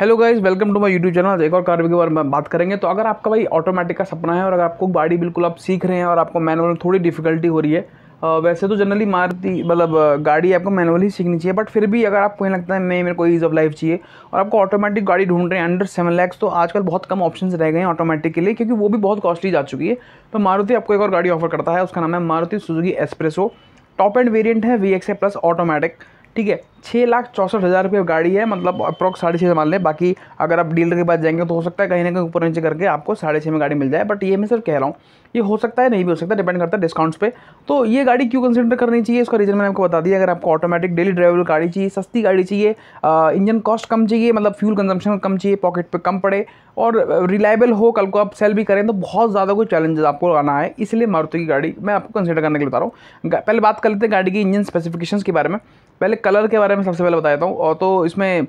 hello guys welcome to my YouTube channel एक और car के बारे में बात करेंगे तो अगर आपका भाई ऑटोमेटिक का सपना है और अगर आपको गाड़ी बिल्कुल आप सीख रहे हैं और आपको मैनुअल थोड़ी डिफिकल्टी हो रही है वैसे तो जनरली मारती मतलब गाड़ी आपको मैनुअली सीखनी चाहिए बट फिर भी अगर आपको ये लगता है नहीं मेरे को ईज़ ऑफ लाइफ चाहिए और आपको ऑटोमेटिक गाड़ी ढूंढ रहे हैं अंडर सेवन लैक्स तो आजकल बहुत कम ऑप्शन रह गए हैं ऑटोमेटिक के लिए क्योंकि वो भी बहुत कॉस्टली जा चुकी है तो मारुति आपको एक और गाड़ी ऑफर करता है उसका नाम है Maruti Suzuki Spresso top end variant है वी प्लस ऑटोमेटिक ठीक है छः लाख चौंसठ हज़ार रुपये गाड़ी है मतलब अप्रोक्स साढ़े छः से मान लें बाकी अगर आप डीलर के पास जाएंगे तो हो सकता है कहीं ना कहीं ऊपर नीचे करके आपको साढ़े छः में गाड़ी मिल जाए बट ये मैं सिर्फ कह रहा हूँ ये हो सकता है नहीं भी हो सकता डिपेंड करता है डिस्काउंट्स पे तो ये गाड़ी क्यों कंसिडर करनी चाहिए इसका रीज़न मैंने आपको बता दिया अगर आपको ऑटोमेटिक डेली ड्राइवल गाड़ी चाहिए सस्ती गाड़ी चाहिए इंजन कॉस्ट कम चाहिए मतलब फ्यूल कंजम्पशन कम चाहिए पॉकेट पर कम पड़े और रिलायबल हो कल को आप सेल भी करें तो बहुत ज़्यादा कोई चैलेंजेस आपको आना है इसलिए मारुति की गाड़ी मैं आपको कंसिडर करने के लिए बता रहा हूँ पहले बात कर लेते हैं गाड़ी की इंजन स्पेसिफिकेशन के बारे में पहले कलर के बारे बारे में सबसे पहले बता देता हूँ और तो इसमें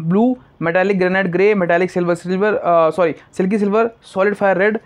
blue metallic granite grey metallic silver silver sorry silky silver solid fire red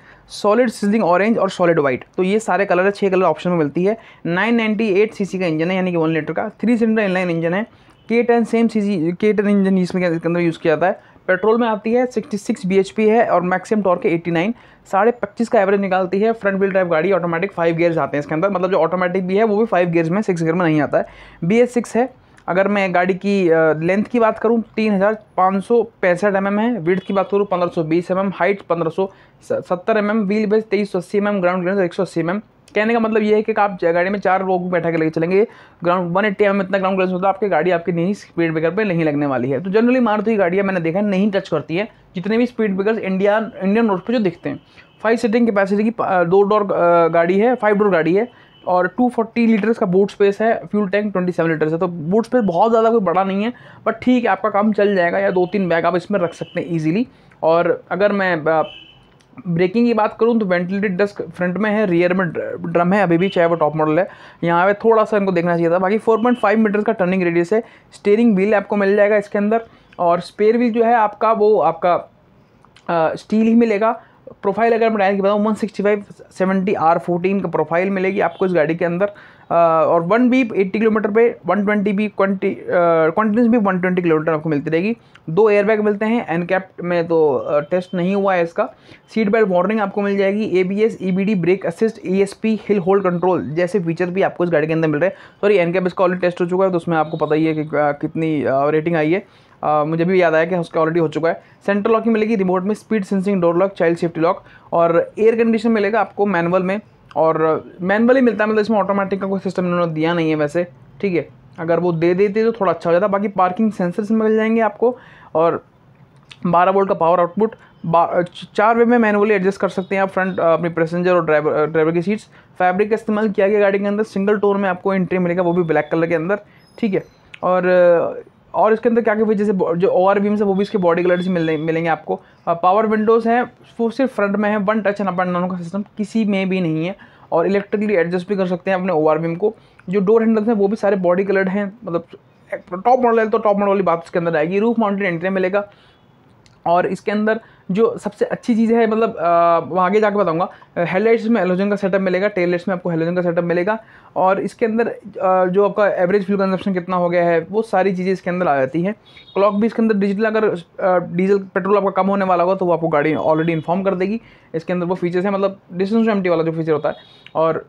solid sizzling orange और सॉलिड वाइट तो ये सारे कलर है छः कलर ऑप्शन में मिलती है 998 सीसी का इंजन है यानी कि वन लीटर का थ्री सिलेंडर इनलाइन इंजन है के टेन सेम सी के टेन इंजन इसमें क्या इसके अंदर यूज़ किया जाता है पेट्रोल में आती है 66 bhp है और मैक्सिमम टॉर्क है 89 साढ़े पच्चीस का एवरेज निकालती है फ्रंट व्हील ड्राइव गाड़ी ऑटोमेटिक फाइव गियर्स आते हैं इसके अंदर मतलब जो ऑटोमेटिक भी है वो भी फाइव गियर्स में सिक्स गियर में नहीं आता है बी एस सिक्स है अगर मैं गाड़ी की लेंथ की बात करूँ तीन हज़ार पाँच सौ पैंसठ एम एम है विड्थ की बात करूँ पंद्रह सौ बीस एम एम हाइट पंद्रह सौ सत्तर एम एम व्हील बेस तेईस सौ अस्सी एम एम ग्राउंड क्लियरेंस एक सौ अस्सी एम एम कहने का मतलब ये है कि आप गाड़ी में चार लोग बैठा के लेके चलेंगे ग्राउंड वन एट्टी एम इतना ग्राउंड क्लियरेंस होता है आपकी गाड़ी आपकी नहीं स्पीड ब्रेकर पर नहीं लगने वाली है तो जनरली मारती हुई गाड़ियाँ मैंने देखा नहीं टच करती है जितने भी speed breaker India Indian road पर जो दिखते हैं फाइव सीटिंग कैपेसिटी की दो डोर गाड़ी है फाइव डोर गाड़ी है और 240 लीटर्स का बूट स्पेस है फ्यूल टैंक 27 लीटर्स है तो बूट स्पेस बहुत ज़्यादा कोई बड़ा नहीं है बट ठीक है आपका काम चल जाएगा या दो तीन बैग आप इसमें रख सकते हैं ईजिली और अगर मैं ब्रेकिंग की बात करूँ तो वेंटिलेटेड डस्क फ्रंट में है रियर में ड्रम है अभी भी चाहे वो टॉप मॉडल है यहाँ पे थोड़ा सा इनको देखना चाहिए था बाकी 4.5 मीटर का टर्निंग रेडियस है स्टेयरिंग व्हील आपको मिल जाएगा इसके अंदर और स्पेयर व्हील जो है आपका वो आपका स्टील ही मिलेगा प्रोफाइल अगर मैं डायरेक्ट बताऊँ one sixty five seventy R fourteen का प्रोफाइल मिलेगी आपको इस गाड़ी के अंदर और वन बीप एट्टी किलोमीटर पे one twenty B twenty continuous भी वन ट्वेंटी किलोमीटर आपको मिलती रहेगी दो एयरबैग मिलते हैं एन कैप में तो टेस्ट नहीं हुआ है इसका सीट बेल्ट वार्निंग आपको मिल जाएगी A B S E B D brake assist E S P hill hold control जैसे फीचर भी आपको इस गाड़ी के अंदर मिल रहे हैं सॉरी एन कैप इसका ऑलरेडी टेस्ट हो चुका है तो उसमें आपको पता ही है कि कितनी रेटिंग आई है आ, मुझे भी याद आया कि उसका ऑलरेडी हो चुका है सेंट्रल लॉक मिलेगी रिमोट में speed sensing door lock child safety lock और एयर कंडीशन मिलेगा आपको मैनुअल में और मैनुअली मिलता है मतलब इसमें ऑटोमेटिक का कोई सिस्टम इन्होंने दिया नहीं है वैसे ठीक है अगर वो दे देते तो थोड़ा अच्छा हो जाता बाकी पार्किंग सेंसर्स मिल जाएंगे आपको और बारह वोल्ट का पावर आउटपुट चार वे में मैनुअली एडजस्ट कर सकते हैं आप फ्रंट अपनी पैसेंजर और ड्राइवर ड्राइवर की सीट्स फैब्रिक का इस्तेमाल किया गया गाड़ी के अंदर सिंगल टोर में आपको एंट्री मिलेगा वो भी ब्लैक कलर के अंदर ठीक है और और इसके अंदर क्या क्या जैसे जो ओ आर बीम्स है वो भी इसके बॉडी कलर से मिलने मिलेंगे आपको पावर विंडोज़ हैं वो सिर्फ फ्रंट में है one touch and up and down का सिस्टम किसी में भी नहीं है और इलेक्ट्रिकली एडजस्ट भी कर सकते हैं अपने ओ आर को जो डोर हैंडल्स हैं वो भी सारे बॉडी कलर्ड हैं मतलब टॉप मॉडल है तो टॉप मॉडल वाली बात इसके अंदर आएगी रूफ माउंटेड एंट्री मिलेगा और इसके अंदर जो सबसे अच्छी चीज़ है मतलब आगे जाकर बताऊँगा हेडलाइट्स में एलोजन का सेटअप मिलेगा टेल लाइट्स में आपको हेलोजन का सेटअप मिलेगा और इसके अंदर जो आपका एवरेज फ्यूल कंजप्शन कितना हो गया है वो सारी चीज़ें इसके अंदर आ जाती हैं क्लॉक भी इसके अंदर डिजिटल अगर डीजल पेट्रोल आपका कम होने वाला होगा तो वो आपको गाड़ी ऑलरेडी इन्फॉर्म कर देगी इसके अंदर वो फीचर्स है मतलब डिस्टेंस टू एम वाला जो फीचर होता है और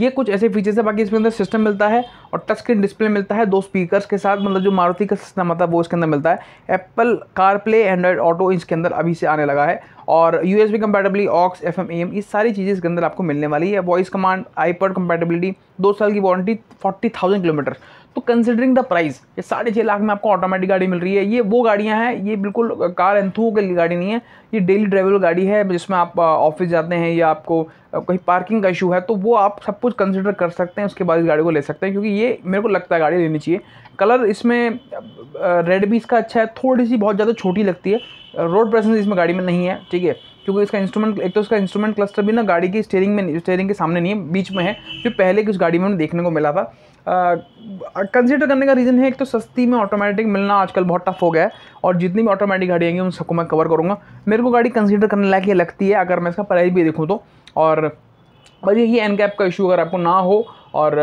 ये कुछ ऐसे फीचर्स है बाकी इसमें अंदर सिस्टम मिलता है और टच स्क्रीन डिस्प्ले मिलता है दो स्पीकर्स के साथ मतलब जो मारुति का सिस्टम आता है वो इसके अंदर मिलता है Apple car play Android auto इसके अंदर अभी से आने लगा है और U S compatibly aux F M M ये सारी चीज़ें इसके अंदर आपको मिलने वाली है वॉइस कमांड आईपर्ड कंपेटेबिलिटी दो साल की वारंटी फोर्टी थाउजेंड किलोमीटर तो कंसिडरिंग द प्राइस ये साढ़े छः लाख में आपको ऑटोमेटिक गाड़ी मिल रही है ये वो गाड़ियाँ हैं ये बिल्कुल कार एंथू की गाड़ी नहीं है ये डेली ड्राइवल गाड़ी है जिसमें आप ऑफिस जाते हैं या आपको कहीं पार्किंग का इशू है तो वो आप सब कुछ कंसिडर कर सकते हैं उसके बाद इस गाड़ी को ले सकते हैं क्योंकि ये मेरे को लगता है गाड़ी लेनी चाहिए कलर इसमें रेड भी इसका अच्छा है थोड़ी सी बहुत ज़्यादा छोटी लगती है रोड प्रेजेंस इसमें गाड़ी में नहीं है ठीक है क्योंकि इसका इंस्ट्रूमेंट एक तो इसका इंस्ट्रूमेंट क्लस्टर भी ना गाड़ी की स्टेयरिंग में स्टेयरिंग के सामने नहीं है बीच में है जो पहले की उस गाड़ी में देखने को मिला था कंसिडर करने का रीज़न है एक तो सस्ती में ऑटोमेटिक मिलना आजकल बहुत टफ हो गया है और जितनी भी ऑटोमेटिक गाड़ी आएंगी उन सबको मैं कवर करूँगा मेरे को गाड़ी कंसिडर करने लायक ये लगती है अगर मैं इसका प्राइस भी देखूँ तो और बस यही एन कैप का इशू अगर आपको ना हो और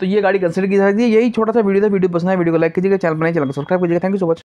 तो ये गाड़ी कंसिडर की जा सकती है यही छोटा सा वीडियो था वीडियो पसंद है वीडियो को लाइक कीजिएगा चैनल बनाए चैनल को सब्सक्राइब कीजिएगा थैंक यू सो मच